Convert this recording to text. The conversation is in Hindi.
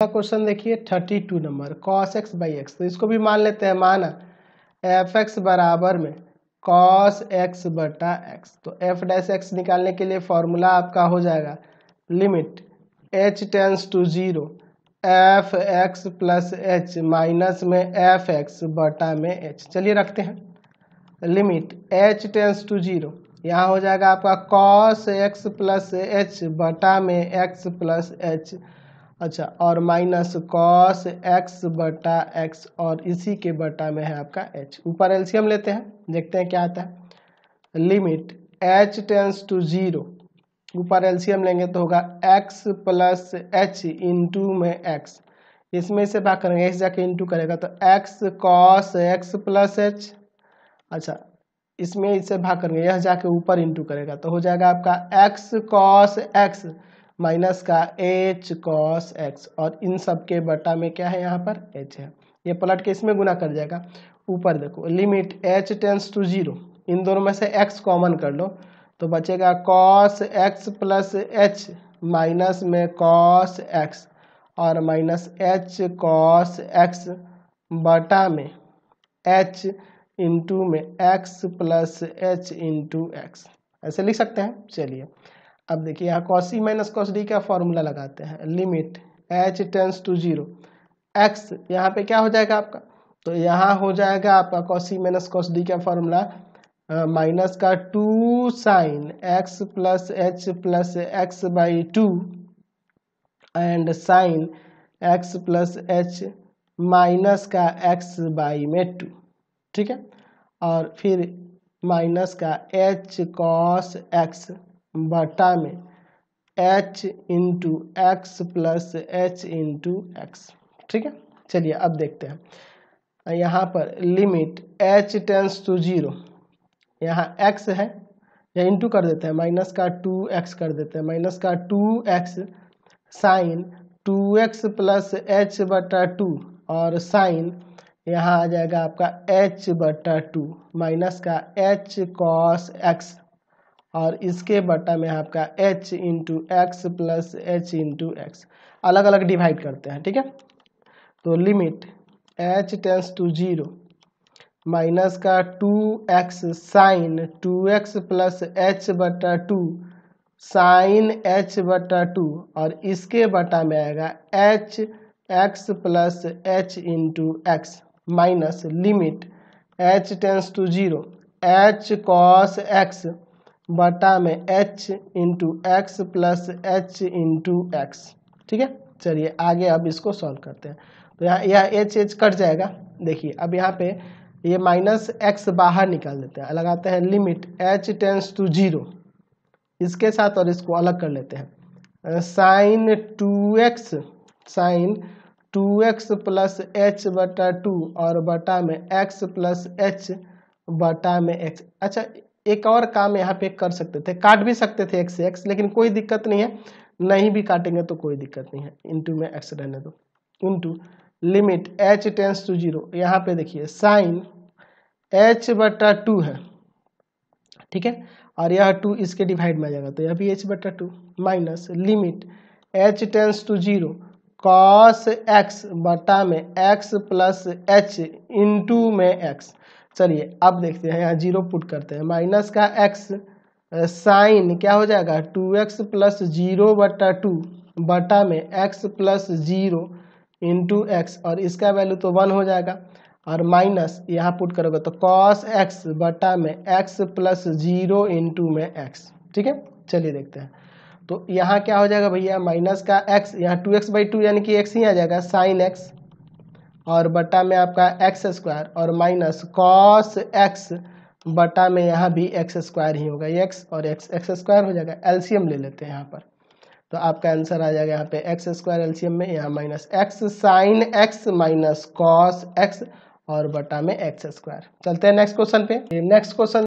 अगला क्वेश्चन देखिए thirty two number cos x by x तो इसको भी मान लेते हैं माना एफ एक्स बराबर में कॉस एक्स बटा एक्स तो एफ डैश एक्स निकालने के लिए फॉर्मूला आपका हो जाएगा limit h tends to zero f x plus h minus में एफ एक्स बटा में एच चलिए रखते हैं limit h tends to zero यहाँ हो जाएगा आपका कॉस एक्स प्लस एच बटा में एक्स प्लस एच अच्छा और माइनस कॉस एक्स बटा एक्स और इसी के बटा में है आपका एच ऊपर एल्सियम लेते हैं देखते हैं क्या आता है limit h tends to zero ऊपर एल्सियम लेंगे तो होगा एक्स प्लस एच इंटू में एक्स इसमें से भाग करेंगे इस जाके इंटू करेगा तो x cos x plus h अच्छा इसमें इसे भाग करेंगे यह जाके ऊपर इंटू करेगा तो हो जाएगा आपका एक्स कॉस एक्स माइनस का एच कॉस एक्स और इन सब के बटा में क्या है यहाँ पर एच है ये पलट के इसमें गुना कर जाएगा ऊपर देखो limit h tends to zero इन दोनों में से एक्स कॉमन कर लो तो बचेगा cos x plus h minus में कॉस एक्स और माइनस एच कॉस एक्स बटा में एच इंटू में x plus h into x ऐसे लिख सकते हैं चलिए अब देखिए यहाँ कॉस माइनस कॉस डी का फॉर्मूला लगाते हैं limit h tends to zero x यहाँ पे क्या हो जाएगा आपका तो यहाँ हो जाएगा आपका कॉस माइनस कॉस डी का फॉर्मूला माइनस का two sine x plus h plus x by two and sine x plus h minus का एक्स बाई में टू ठीक है और फिर माइनस का एच कॉस एक्स बटा में h into x plus h into x ठीक है चलिए अब देखते हैं यहाँ पर limit h tends to zero यहाँ एक्स है या इंटू कर देते हैं माइनस का टू एक्स कर देते हैं माइनस का two x sine two x plus h बटा टू और साइन यहाँ आ जाएगा आपका एच बटा टू माइनस का एच कॉस एक्स और इसके बटा में आपका h into x plus h into x अलग अलग डिवाइड करते हैं ठीक है तो limit h tends to zero minus का two x sine two x plus h बटा टू साइन एच बटा टू और इसके बटा में आएगा h x plus h into x minus limit h tends to zero h cos x बटा में h into x plus h into x ठीक है चलिए आगे अब इसको सॉल्व करते हैं तो यहाँ यह एच एच कट जाएगा देखिए अब यहाँ पे ये यह माइनस एक्स बाहर निकाल देते हैं लगाते हैं limit h tends to zero इसके साथ और इसको अलग कर लेते हैं sine two x sine two x plus h बटा टू और बटा में एक्स प्लस एच बटा में एक्स अच्छा एक और काम यहाँ पे कर सकते थे काट भी सकते थे एक्स एक्स लेकिन कोई दिक्कत नहीं है नहीं भी काटेंगे तो कोई दिक्कत नहीं है इंटू में एक्स रहने दो into limit h tends to zero यहाँ पे देखिए साइन एच बटा टू है ठीक है और यह टू इसके डिवाइड में आ जाएगा तो यह भी एच बटा two minus limit h tends to zero cos x बटा में एक्स प्लस एच इंटू में एक्स चलिए अब देखते हैं यहाँ जीरो पुट करते हैं माइनस का एक्स साइन क्या हो जाएगा टू एक्स प्लस जीरो बटा टू बटा में x plus zero into x और इसका वैल्यू तो वन हो जाएगा और माइनस यहाँ पुट करोगे तो कॉस एक्स बटा में एक्स प्लस जीरो इंटू में एक्स ठीक है चलिए देखते हैं तो यहाँ क्या हो जाएगा भैया माइनस का एक्स यहाँ टू एक्स बाई टू यानी कि एक्स ही आ जाएगा साइन एक्स और बटा में आपका एक्स स्क्वायर और माइनस कॉस एक्स बटा में यहाँ भी एक्स स्क्वायर ही होगा एक्स और एक्स एक्स स्क्वायर हो जाएगा एलसीएम ले लेते हैं यहाँ पर तो आपका आंसर आ जाएगा यहाँ पे एक्स स्क्वायर एलसीएम में यहाँ minus x sine x minus cos x और बटा में एक्स स्क्वायर चलते हैं नेक्स्ट क्वेश्चन पे नेक्स्ट क्वेश्चन